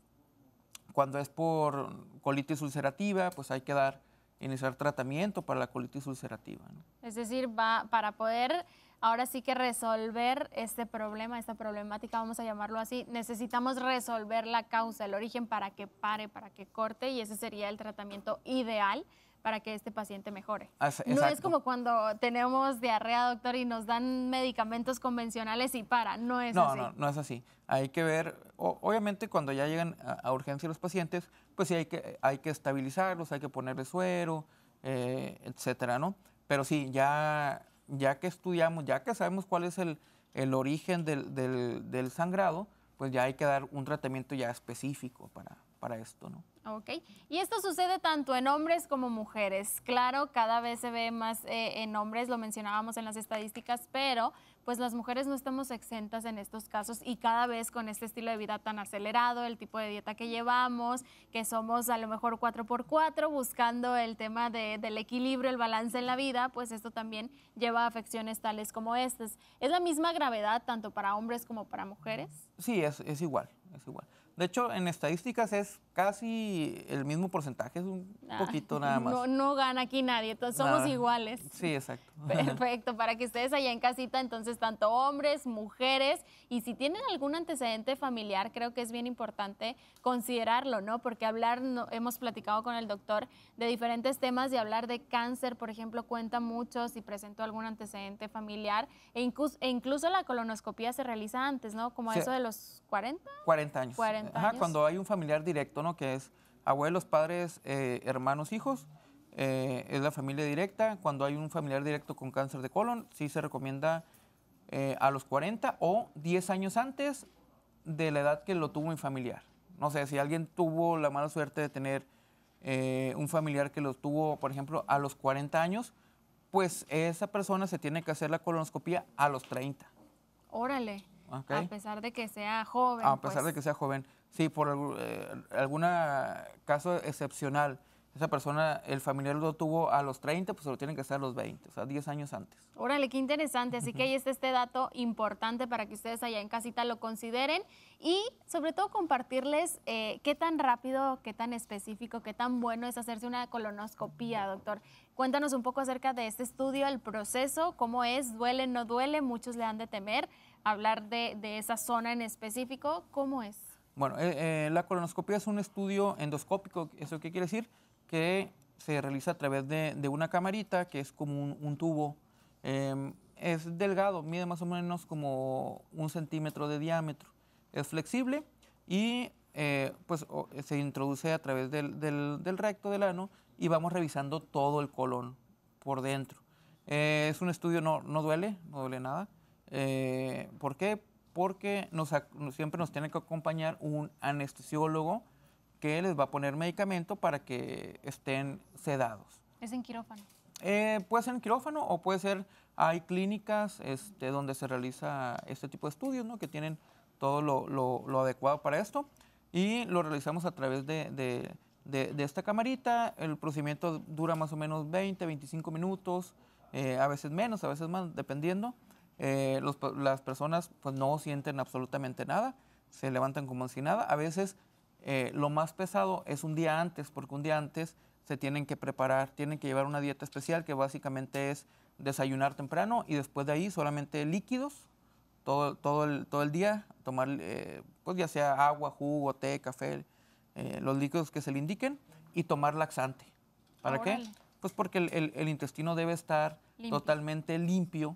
cuando es por colitis ulcerativa, pues hay que dar, iniciar tratamiento para la colitis ulcerativa. Es decir, va para poder ahora sí que resolver este problema, esta problemática, vamos a llamarlo así, necesitamos resolver la causa, el origen para que pare, para que corte y ese sería el tratamiento ideal para que este paciente mejore. Ah, no es como cuando tenemos diarrea, doctor, y nos dan medicamentos convencionales y para, no es no, así. No, no es así. Hay que ver, obviamente cuando ya llegan a, urgencia los pacientes, pues sí hay que, hay que estabilizarlos, hay que ponerle suero, eh, etcétera, ¿no? Pero sí, ya ya que estudiamos, ya que sabemos cuál es el, el origen del, del, sangrado, pues ya hay que dar un tratamiento ya específico para, para esto, ¿no? Ok, y esto sucede tanto en hombres como mujeres. Claro, cada vez se ve más eh, en hombres, lo mencionábamos en las estadísticas, pero pues las mujeres no estamos exentas en estos casos y cada vez con este estilo de vida tan acelerado, el tipo de dieta que llevamos, que somos a lo mejor 4x4 buscando el tema de, del equilibrio, el balance en la vida, pues esto también lleva a afecciones tales como estas. ¿Es la misma gravedad tanto para hombres como para mujeres? Sí, es igual, es igual. De hecho, en estadísticas es casi el mismo porcentaje, es un ah. poquito nada más. No, no gana aquí nadie, entonces somos iguales. Sí, exacto. Perfecto, para que ustedes allá en casita, entonces tanto hombres, mujeres, y si tienen algún antecedente familiar, creo que es bien importante considerarlo, ¿no? Porque hablar, hemos platicado con el doctor de diferentes temas y hablar de cáncer, por ejemplo, cuenta mucho si presentó algún antecedente familiar, e, e incluso, la colonoscopía se realiza antes, ¿no? Como eso de los 40. 40 años. 40 cuando hay un familiar directo, ¿no? Que es abuelos, padres, eh, hermanos, hijos. Eh, es la familia directa. Cuando hay un familiar directo con cáncer de colon, sí se recomienda eh, a los 40 o 10 años antes de la edad que lo tuvo mi familiar. No sé, si alguien tuvo la mala suerte de tener un familiar que lo tuvo, por ejemplo, a los 40 años, pues esa persona se tiene que hacer la colonoscopia a los 30. Órale. A pesar de que sea joven. A pesar de pues. que sea joven. Sí, por eh, alguna algún caso excepcional. Esa persona, el familiar lo tuvo a los 30, pues se lo tienen que hacer a los 20, o sea, 10 años antes. Órale, qué interesante. Así que ahí está este dato importante para que ustedes allá en casita lo consideren y sobre todo compartirles eh, qué tan rápido, qué tan específico, qué tan bueno es hacerse una colonoscopía, doctor. Cuéntanos un poco acerca de este estudio, el proceso, cómo es, duele, no duele, muchos le han de temer hablar de esa zona en específico, ¿cómo es? Bueno, eh, eh, la colonoscopia es un estudio endoscópico. ¿Eso qué quiere decir? Que se realiza a través de, una camarita que es como un, tubo. Em, es delgado, mide más o menos como un centímetro de diámetro. Es flexible y eh, pues se introduce a través del, recto del ano y vamos revisando todo el colon por dentro. es un estudio, no, no duele, no duele nada. ¿Por qué? porque siempre nos tiene que acompañar un anestesiólogo que les va a poner medicamento para que estén sedados. ¿Es en quirófano? Eh, puede ser en quirófano o puede ser, hay clínicas este, donde se realiza este tipo de estudios, que tienen todo lo, adecuado para esto y lo realizamos a través de, esta camarita. El procedimiento dura más o menos 20, 25 minutos, eh, a veces menos, a veces más, dependiendo. Eh, las personas pues no sienten absolutamente nada, se levantan como si nada. A veces eh, lo más pesado es un día antes, porque un día antes se tienen que preparar, tienen que llevar una dieta especial que básicamente es desayunar temprano y después de ahí solamente líquidos todo, el, día, tomar eh, pues ya sea agua, jugo, té, café, los líquidos que se le indiquen y tomar laxante. ¿Para qué? Pues porque el, intestino debe estar totalmente limpio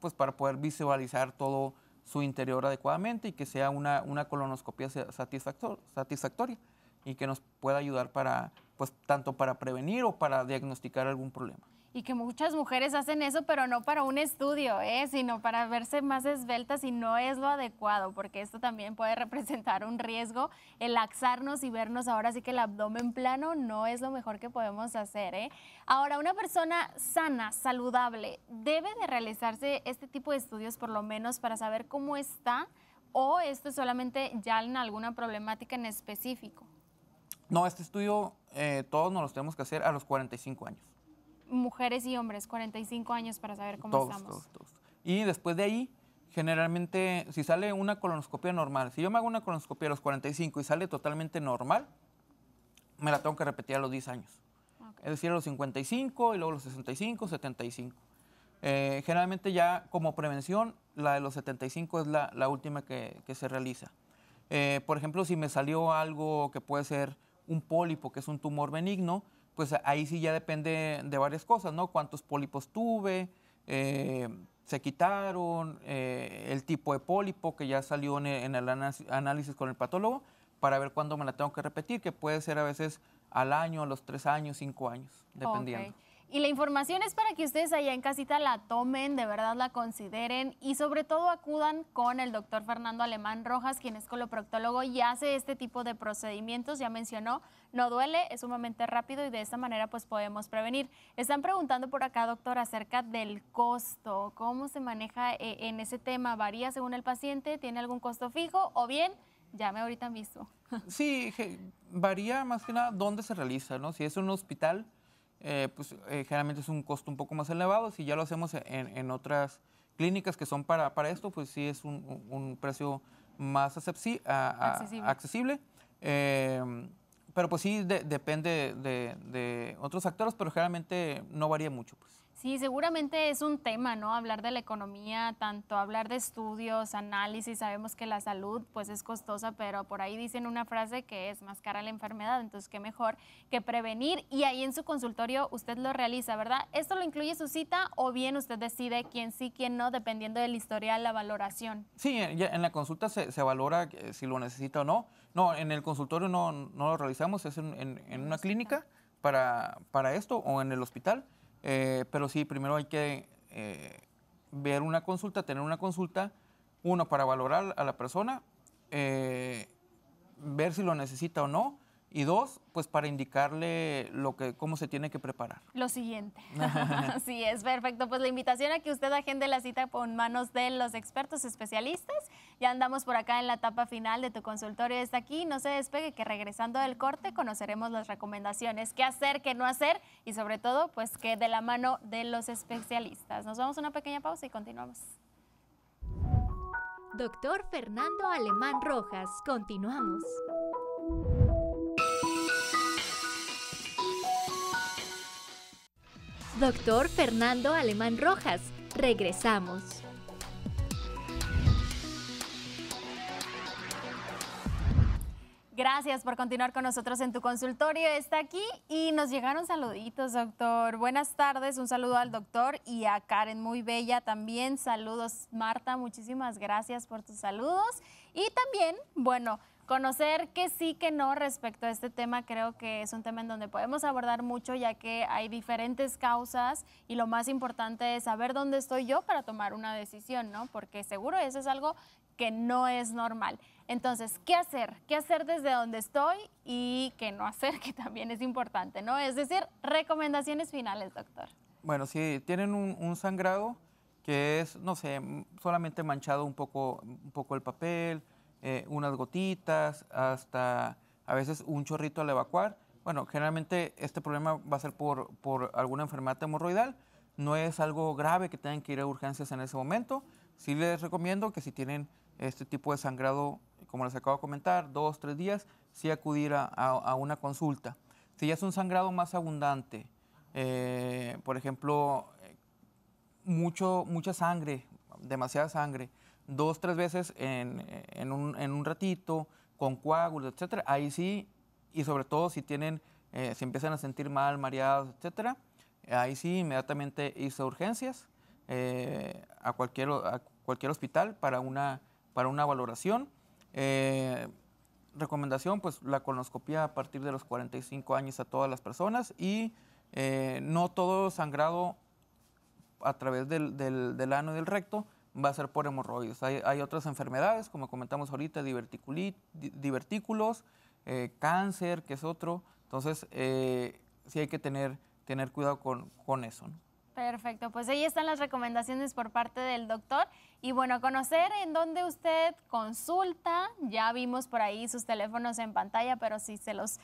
pues para poder visualizar todo su interior adecuadamente y que sea una, una colonoscopia satisfactoria y que nos pueda ayudar para, pues, tanto para prevenir o para diagnosticar algún problema y que muchas mujeres hacen eso, pero no para un estudio, ¿eh? sino para verse más esbeltas y no es lo adecuado, porque esto también puede representar un riesgo. El laxarnos y vernos ahora sí que el abdomen plano no es lo mejor que podemos hacer. ¿eh? Ahora, una persona sana, saludable, debe de realizarse este tipo de estudios por lo menos para saber cómo está o esto es solamente ya en alguna problemática en específico. No, este estudio eh, todos nos lo tenemos que hacer a los 45 años mujeres y hombres, 45 años para saber cómo estamos. Todos, todos. Y después de ahí, generalmente, si sale una colonoscopia normal, si yo me hago una colonoscopia a los 45 y sale totalmente normal, me la tengo que repetir a los 10 años. Es decir, a los 55 y luego a los 65, 75. Eh, generalmente ya como prevención, la de los 75 es la, última que, se realiza. Eh, por ejemplo, si me salió algo que puede ser un pólipo, que es un tumor benigno, pues ahí sí ya depende de varias cosas, ¿no? Cuántos pólipos tuve, eh, se quitaron, eh, el tipo de pólipo que ya salió en el análisis con el patólogo, para ver cuándo me la tengo que repetir, que puede ser a veces al año, a los tres años, cinco años, dependiendo. Y la información es para que ustedes allá en casita la tomen, de verdad la consideren y sobre todo acudan con el doctor Fernando Alemán Rojas, quien es coloproctólogo y hace este tipo de procedimientos, ya mencionó, no duele, es sumamente rápido y de esta manera pues podemos prevenir. Están preguntando por acá, doctor, acerca del costo, cómo se maneja eh, en ese tema, varía según el paciente, tiene algún costo fijo o bien llame ahorita mismo. Sí, varía más que nada dónde se realiza, ¿no? Si es un hospital, eh, pues eh, generalmente es un costo un poco más elevado, si ya lo hacemos en, otras clínicas que son para, para esto, pues sí es un, precio más accesible. Em, pero pues sí depende de, otros actores, pero generalmente no varía mucho. Pues. Sí, seguramente es un tema, ¿no? Hablar de la economía, tanto hablar de estudios, análisis, sabemos que la salud pues es costosa, pero por ahí dicen una frase que es más cara la enfermedad, entonces qué mejor que prevenir y ahí en su consultorio usted lo realiza, ¿verdad? Esto lo incluye su cita o bien usted decide quién sí, quién no, dependiendo del historial, la valoración. Sí, en la consulta se, se valora si lo necesita o no. No, en el consultorio no, no lo realizamos, es en, una clínica para, para esto o en el hospital. Eh, pero sí, primero hay que eh, ver una consulta, tener una consulta, uno, para valorar a la persona, eh, ver si lo necesita o no, y dos, pues para indicarle lo que, cómo se tiene que preparar. Lo siguiente. sí, es perfecto. Pues la invitación a que usted agende la cita con manos de los expertos especialistas. Ya andamos por acá en la etapa final de tu consultorio. Está aquí. No se despegue que regresando del corte conoceremos las recomendaciones, qué hacer, qué no hacer y sobre todo, pues que de la mano de los especialistas. Nos vamos a una pequeña pausa y continuamos. Doctor Fernando Alemán Rojas, continuamos. Doctor Fernando Alemán Rojas. Regresamos. Gracias por continuar con nosotros en tu consultorio. Está aquí y nos llegaron saluditos, doctor. Buenas tardes, un saludo al doctor y a Karen, muy bella también. Saludos, Marta, muchísimas gracias por tus saludos. Y también, bueno, conocer que sí, que no respecto a este tema. Creo que es un tema en donde podemos abordar mucho, ya que hay diferentes causas y lo más importante es saber dónde estoy yo para tomar una decisión, ¿no? Porque seguro eso es algo que no es normal. Entonces, ¿qué hacer? ¿Qué hacer desde donde estoy y qué no hacer, que también es importante, ¿no? Es decir, recomendaciones finales, doctor. Bueno, si tienen un, un sangrado que es, no sé, solamente manchado un poco, un poco el papel, eh, unas gotitas, hasta a veces un chorrito al evacuar. Bueno, generalmente este problema va a ser por, alguna enfermedad hemorroidal. No es algo grave que tengan que ir a urgencias en ese momento. Sí les recomiendo que si tienen este tipo de sangrado, como les acabo de comentar, dos, tres días, sí acudir a, a, una consulta. Si ya es un sangrado más abundante, eh, por ejemplo, eh, mucho, mucha sangre, demasiada sangre, dos, tres veces en, un, ratito, con coágulos, etcétera, ahí sí, y sobre todo si tienen, eh, si empiezan a sentir mal, mareados, etcétera, ahí sí inmediatamente hizo a urgencias, eh, a, cualquier, a cualquier hospital para una, para una valoración. Eh, recomendación, pues la colonoscopia a partir de los 45 años a todas las personas y no todo sangrado a través del, del, ano y del recto va a ser por hemorroides. Hay, otras enfermedades, como comentamos ahorita, divertículos, eh, cáncer, que es otro. Entonces, eh, sí hay que tener, tener cuidado con, eso. Perfecto, pues ahí están las recomendaciones por parte del doctor. Y bueno, conocer en dónde usted consulta. Ya vimos por ahí sus teléfonos en pantalla, pero si se los,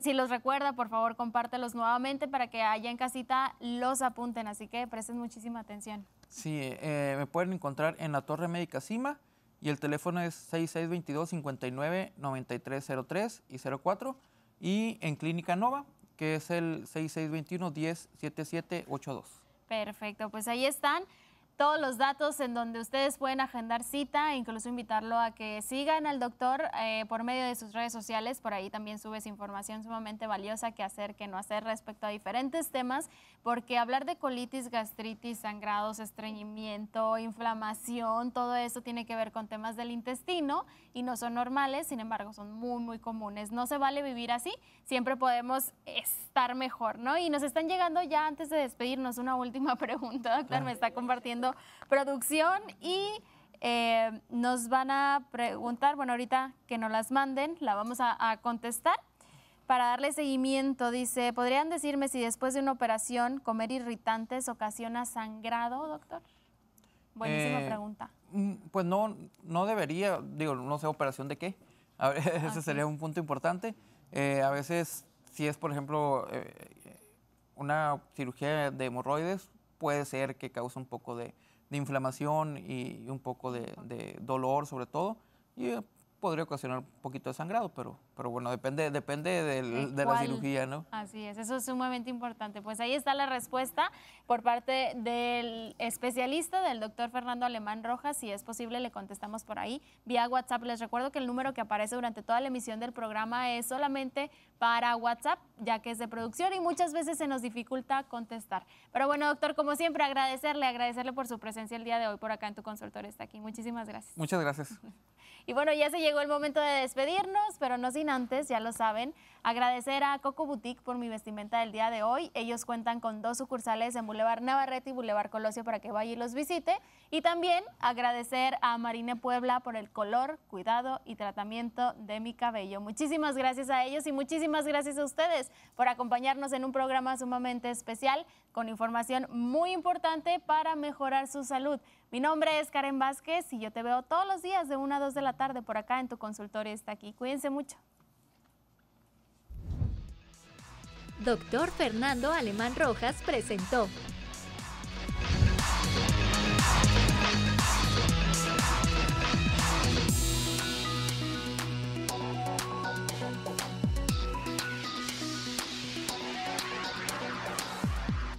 si los recuerda, por favor, compártelos nuevamente para que allá en casita los apunten. Así que presten muchísima atención. Sí, eh, me pueden encontrar en la Torre Médica Cima y el teléfono es 6622-599303 y 04 y en Clínica Nova, que es el 6621-107782. Perfecto, pues ahí están todos los datos en donde ustedes pueden agendar cita e incluso invitarlo a que sigan al doctor eh, por medio de sus redes sociales. Por ahí también subes información sumamente valiosa que hacer, que no hacer respecto a diferentes temas, porque hablar de colitis, gastritis, sangrados, estreñimiento, inflamación, todo eso tiene que ver con temas del intestino y no son normales, sin embargo son muy, muy comunes. No se vale vivir así, siempre podemos estar mejor, ¿no? Y nos están llegando ya antes de despedirnos una última pregunta, doctor, me está compartiendo producción y eh, nos van a preguntar, bueno, ahorita que nos las manden, la vamos a, contestar. Para darle seguimiento, dice, ¿podrían decirme si después de una operación comer irritantes ocasiona sangrado, doctor? Buenísima eh, pregunta. Mm, pues no, no debería, digo, no sé, operación de qué. ese sería un punto importante. Eh, a veces, si es, por ejemplo, una cirugía de hemorroides, puede ser que cause un poco de, inflamación y un poco de, de, dolor sobre todo y eh, podría ocasionar un poquito de sangrado, pero pero bueno, depende, depende de la cirugía, ¿no? Así es, eso es sumamente importante. Pues ahí está la respuesta por parte del especialista, del doctor Fernando Alemán Rojas. Si es posible, le contestamos por ahí vía WhatsApp. Les recuerdo que el número que aparece durante toda la emisión del programa es solamente para WhatsApp, ya que es de producción y muchas veces se nos dificulta contestar. Pero bueno, doctor, como siempre, agradecerle, agradecerle por su presencia el día de hoy por acá en tu consultorio. Está aquí. Muchísimas gracias. Muchas gracias. Y bueno, ya se llegó el momento de despedirnos, pero no sin antes, ya lo saben, agradecer a Coco Boutique por mi vestimenta del día de hoy. Ellos cuentan con dos sucursales en Boulevard Navarrete y Boulevard Colosio para que vaya y los visite. Y también agradecer a Marine Puebla por el color, cuidado y tratamiento de mi cabello. Muchísimas gracias a ellos y muchísimas gracias a ustedes por acompañarnos en un programa sumamente especial con información muy importante para mejorar su salud. Mi nombre es Karen Vázquez y yo te veo todos los días de 1 a 2 de la tarde por acá en tu consultorio. Está aquí. Cuídense mucho. Doctor Fernando Alemán Rojas presentó